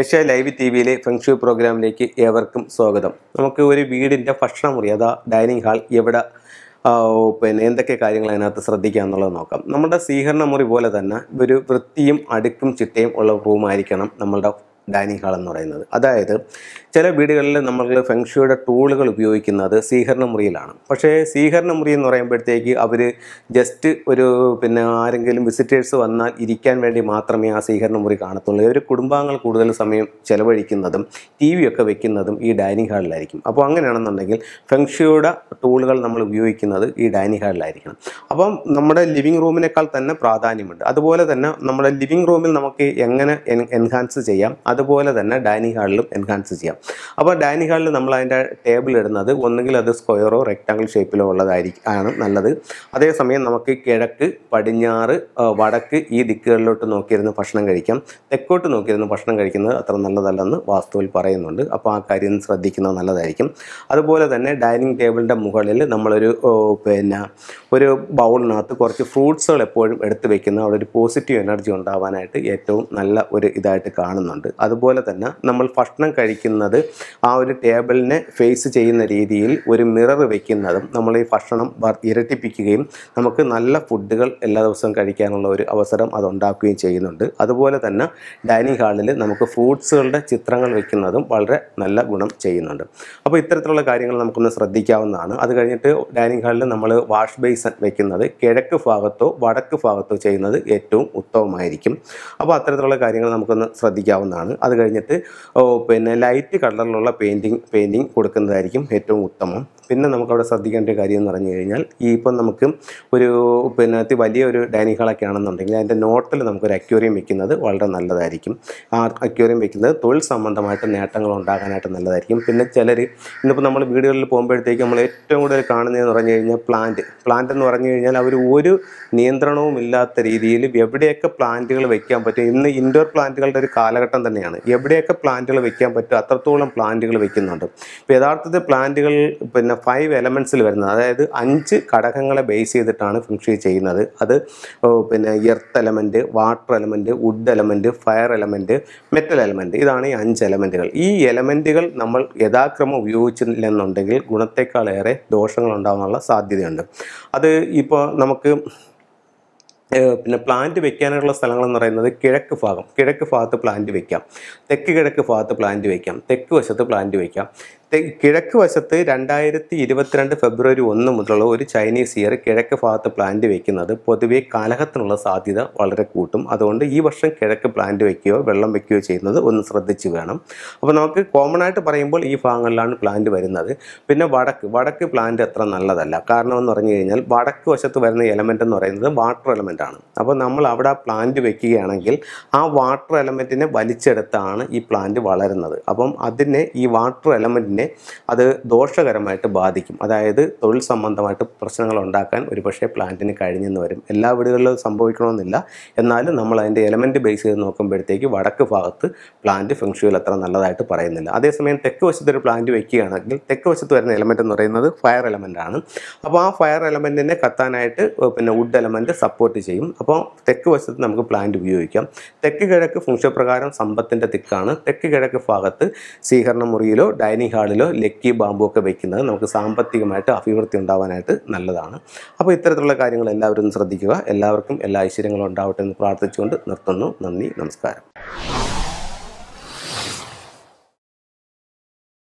Asia live T വിയിലെ feng shui പ്രോഗ്രാമിലേക്ക് ഏവർക്കും സ്വാഗതം നമുക്ക് ഒരു വീടിൻ്റെ ഭക്ഷണമുറി അതാ ഡൈനിങ് ഹാൾ എവിടെ പിന്നെ എന്തൊക്കെ കാര്യങ്ങൾ അതിനകത്ത് ശ്രദ്ധിക്കുക എന്നുള്ളത് നോക്കാം നമ്മുടെ സ്വീകരണ മുറി പോലെ തന്നെ ഒരു വൃത്തിയും അടുക്കും ചിട്ടയും ഉള്ള റൂമായിരിക്കണം നമ്മളുടെ ഡൈനിങ് ഹാൾ എന്ന് പറയുന്നത് അതായത് ചില വീടുകളിൽ നമ്മൾ ഫെങ്ഷുയുടെ ടൂളുകൾ ഉപയോഗിക്കുന്നത് സ്വീകരണ മുറിയിലാണ് പക്ഷേ സ്വീകരണ മുറി എന്ന് പറയുമ്പോഴത്തേക്ക് അവർ ജസ്റ്റ് ഒരു പിന്നെ ആരെങ്കിലും വിസിറ്റേഴ്സ് വന്നാൽ ഇരിക്കാൻ വേണ്ടി മാത്രമേ ആ സ്വീകരണ മുറി കാണത്തുള്ളൂ ഒരു കുടുംബാംഗങ്ങൾ കൂടുതൽ സമയം ചിലവഴിക്കുന്നതും ടി വി ഒക്കെ വെക്കുന്നതും ഈ ഡൈനിങ് ഹാളിലായിരിക്കും അപ്പോൾ അങ്ങനെയാണെന്നുണ്ടെങ്കിൽ ഫെങ്ഷുയുടെ ടൂളുകൾ നമ്മൾ ഉപയോഗിക്കുന്നത് ഈ ഡൈനിങ് ഹാളിലായിരിക്കണം അപ്പം നമ്മുടെ ലിവിങ് റൂമിനേക്കാൾ തന്നെ പ്രാധാന്യമുണ്ട് അതുപോലെ തന്നെ നമ്മുടെ ലിവിങ് റൂമിൽ നമുക്ക് എങ്ങനെ എൻഹാൻസ് ചെയ്യാം അതുപോലെ തന്നെ ഡൈനിങ് ഹാളിലും എൻഹാൻസ് ചെയ്യാം അപ്പോൾ ഡൈനിങ് ഹാളിൽ നമ്മൾ അതിൻ്റെ ടേബിൾ ഇടുന്നത് ഒന്നുകിൽ അത് സ്ക്വയറോ റെക്റ്റാങ്കിൾ ഷേപ്പിലോ ഉള്ളതായിരിക്കും ആണ് നല്ലത് അതേസമയം നമുക്ക് കിഴക്ക് പടിഞ്ഞാറ് വടക്ക് ഈ ദിക്കുകളിലോട്ട് നോക്കിയിരുന്ന് ഭക്ഷണം കഴിക്കാം തെക്കോട്ട് നോക്കിയിരുന്ന് ഭക്ഷണം കഴിക്കുന്നത് അത്ര നല്ലതല്ലെന്ന് വാസ്തുവിൽ പറയുന്നുണ്ട് അപ്പോൾ ആ കാര്യം ശ്രദ്ധിക്കുന്നത് നല്ലതായിരിക്കും അതുപോലെ തന്നെ ഡൈനിങ് ടേബിളിൻ്റെ മുകളിൽ നമ്മളൊരു പിന്നെ ഒരു ബൗളിനകത്ത് കുറച്ച് ഫ്രൂട്ട്സുകൾ എപ്പോഴും എടുത്തു വയ്ക്കുന്ന അവിടെ ഒരു പോസിറ്റീവ് എനർജി ഉണ്ടാവാനായിട്ട് ഏറ്റവും നല്ല ഒരു ഇതായിട്ട് കാണുന്നുണ്ട് അതുപോലെ തന്നെ നമ്മൾ ഭക്ഷണം കഴിക്കുന്നത് ആ ഒരു ടേബിളിനെ ഫേസ് ചെയ്യുന്ന രീതിയിൽ ഒരു മിറർ വയ്ക്കുന്നതും നമ്മൾ ഈ ഭക്ഷണം ഇരട്ടിപ്പിക്കുകയും നമുക്ക് നല്ല ഫുഡുകൾ എല്ലാ ദിവസവും കഴിക്കാനുള്ള ഒരു അവസരം അതുണ്ടാക്കുകയും ചെയ്യുന്നുണ്ട് അതുപോലെ തന്നെ ഡൈനിങ് ഹാളിൽ നമുക്ക് ഫ്രൂട്ട്സുകളുടെ ചിത്രങ്ങൾ വയ്ക്കുന്നതും വളരെ നല്ല ഗുണം ചെയ്യുന്നുണ്ട് അപ്പോൾ ഇത്തരത്തിലുള്ള കാര്യങ്ങൾ നമുക്കൊന്ന് ശ്രദ്ധിക്കാവുന്നതാണ് അത് കഴിഞ്ഞിട്ട് ഡൈനിങ് ഹാളിൽ നമ്മൾ വാഷ് ബേസൺ വയ്ക്കുന്നത് കിഴക്ക് ഭാഗത്തോ വടക്ക് ഭാഗത്തോ ചെയ്യുന്നത് ഏറ്റവും ഉത്തമമായിരിക്കും അപ്പോൾ അത്തരത്തിലുള്ള കാര്യങ്ങൾ നമുക്കൊന്ന് ശ്രദ്ധിക്കാവുന്നതാണ് അത് കഴിഞ്ഞിട്ട് പിന്നെ ലൈറ്റ് കളറിലുള്ള പെയിൻറ്റിങ് പെയിൻറ്റിങ് കൊടുക്കുന്നതായിരിക്കും ഏറ്റവും ഉത്തമം പിന്നെ നമുക്കവിടെ ശ്രദ്ധിക്കേണ്ട ഒരു കാര്യം എന്ന് പറഞ്ഞു കഴിഞ്ഞാൽ ഈ ഇപ്പം നമുക്ക് ഒരു പിന്നെ വലിയൊരു ഡൈനിങ് ഹാളൊക്കെ ആണെന്നുണ്ടെങ്കിൽ അതിൻ്റെ നോട്ടിൽ നമുക്കൊരു അക്യൂറിയം വെക്കുന്നത് വളരെ നല്ലതായിരിക്കും ആ അക്യൂറിയം വെക്കുന്നത് തൊഴിൽ സംബന്ധമായിട്ട് നേട്ടങ്ങൾ ഉണ്ടാകാനായിട്ട് നല്ലതായിരിക്കും പിന്നെ ചിലർ ഇന്നിപ്പോൾ നമ്മൾ വീടുകളിൽ പോകുമ്പോഴത്തേക്ക് നമ്മൾ ഏറ്റവും കൂടുതൽ കാണുന്നതെന്ന് പറഞ്ഞു കഴിഞ്ഞാൽ പ്ലാന്റ് പ്ലാന്റ് എന്ന് പറഞ്ഞു കഴിഞ്ഞാൽ അവർ ഒരു നിയന്ത്രണവും ഇല്ലാത്ത രീതിയിൽ എവിടെയൊക്കെ പ്ലാന്റുകൾ വെക്കാൻ പറ്റും ഇന്ന് ഇൻഡോർ പ്ലാന്റുകളുടെ ഒരു കാലഘട്ടം തന്നെയാണ് തന്നെയാണ് എവിടെയൊക്കെ പ്ലാന്റുകൾ വെക്കാൻ പറ്റും അത്രത്തോളം പ്ലാന്റുകൾ വെക്കുന്നുണ്ട് ഇപ്പോൾ യഥാർത്ഥത്തിൽ പ്ലാന്റുകൾ പിന്നെ ഫൈവ് എലമെൻസിൽ വരുന്നത് അതായത് അഞ്ച് ഘടകങ്ങളെ ബേസ് ചെയ്തിട്ടാണ് ഫിംഷി ചെയ്യുന്നത് അത് പിന്നെ earth element water element wood element fire element metal element ഇതാണ് ഈ അഞ്ച് എലമെൻറ്റുകൾ ഈ എലമെൻറ്റുകൾ നമ്മൾ യഥാക്രമം ഉപയോഗിച്ചില്ലെന്നുണ്ടെങ്കിൽ ഗുണത്തെക്കാളേറെ ദോഷങ്ങൾ ഉണ്ടാകാനുള്ള സാധ്യതയുണ്ട് അത് ഇപ്പോൾ നമുക്ക് പിന്നെ പ്ലാന്റ് വെക്കാനുള്ള സ്ഥലങ്ങളെന്ന് പറയുന്നത് കിഴക്ക് ഭാഗം കിഴക്ക് ഭാഗത്ത് പ്ലാന്റ് വെക്കാം തെക്ക് കിഴക്ക് ഭാഗത്ത് പ്ലാന്റ് വെക്കാം തെക്ക് വശത്ത് പ്ലാന്റ് വെക്കാം കിഴക്ക് വശത്ത് രണ്ടായിരത്തി ഇരുപത്തിരണ്ട് ഫെബ്രുവരി ഒന്ന് മുതലുള്ള ഒരു ചൈനീസ് ഇയർ കിഴക്ക് ഭാഗത്ത് പ്ലാന്റ് വയ്ക്കുന്നത് പൊതുവേ കാലഹത്തിനുള്ള സാധ്യത വളരെ കൂട്ടും അതുകൊണ്ട് ഈ വർഷം കിഴക്ക് പ്ലാന്റ് വയ്ക്കുകയോ വെള്ളം വയ്ക്കുകയോ ചെയ്യുന്നത് ഒന്ന് ശ്രദ്ധിച്ച് വേണം അപ്പോൾ നമുക്ക് കോമൺ ആയിട്ട് പറയുമ്പോൾ ഈ ഭാഗങ്ങളിലാണ് പ്ലാന്റ് വരുന്നത് പിന്നെ വടക്ക് വടക്ക് പ്ലാന്റ് അത്ര നല്ലതല്ല കാരണം എന്ന് പറഞ്ഞു കഴിഞ്ഞാൽ വടക്ക് വശത്ത് വരുന്ന എലമെൻ്റ് എന്ന് പറയുന്നത് വാട്ടർ എലമെൻ്റ് ആണ് അപ്പോൾ നമ്മൾ അവിടെ ആ പ്ലാന്റ് വയ്ക്കുകയാണെങ്കിൽ ആ വാട്ടർ എലമെൻറ്റിനെ വലിച്ചെടുത്താണ് ഈ പ്ലാന്റ് വളരുന്നത് അപ്പം അതിനെ ഈ വാട്ടർ എലമെൻറ്റിനെ തന്നെ അത് ദോഷകരമായിട്ട് ബാധിക്കും അതായത് തൊഴിൽ സംബന്ധമായിട്ട് പ്രശ്നങ്ങൾ ഉണ്ടാക്കാൻ ഒരുപക്ഷെ പ്ലാന്റിന് കഴിഞ്ഞെന്ന് വരും എല്ലാ വീടുകളിലും സംഭവിക്കണമെന്നില്ല എന്നാലും നമ്മൾ അതിൻ്റെ എലമെൻറ്റ് ബേസ് ചെയ്ത് നോക്കുമ്പോഴത്തേക്ക് വടക്ക് ഭാഗത്ത് പ്ലാന്റ് ഫെങ്ഷുവിൽ അത്ര നല്ലതായിട്ട് പറയുന്നില്ല അതേസമയം തെക്ക് വശത്തൊരു പ്ലാന്റ് വയ്ക്കുകയാണെങ്കിൽ തെക്ക് വശത്ത് വരുന്ന എലമെൻറ്റ് എന്ന് പറയുന്നത് ഫയർ എലമെൻ്റ് ആണ് അപ്പോൾ ആ ഫയർ എലമെൻറ്റിനെ കത്താനായിട്ട് പിന്നെ വുഡ് എലമെൻറ്റ് സപ്പോർട്ട് ചെയ്യും അപ്പോൾ തെക്ക് വശത്ത് നമുക്ക് പ്ലാന്റ് ഉപയോഗിക്കാം തെക്ക് കിഴക്ക് ഫുങ്ഷൻ പ്രകാരം സമ്പത്തിൻ്റെ തിക്കാണ് തെക്ക് കിഴക്ക് ഭാഗത്ത് സ്വീകരണ മുറിയിലോ ഡൈനിങ് ഹാൾ കാർഡിലോ ലക്കി ബാമ്പോ ഒക്കെ വയ്ക്കുന്നത് നമുക്ക് സാമ്പത്തികമായിട്ട് അഭിവൃദ്ധി ഉണ്ടാവാനായിട്ട് നല്ലതാണ് അപ്പോൾ ഇത്തരത്തിലുള്ള കാര്യങ്ങൾ എല്ലാവരും ശ്രദ്ധിക്കുക എല്ലാവർക്കും എല്ലാ ഐശ്വര്യങ്ങളും ഉണ്ടാവട്ടെ എന്ന് പ്രാർത്ഥിച്ചുകൊണ്ട് നിർത്തുന്നു നന്ദി നമസ്കാരം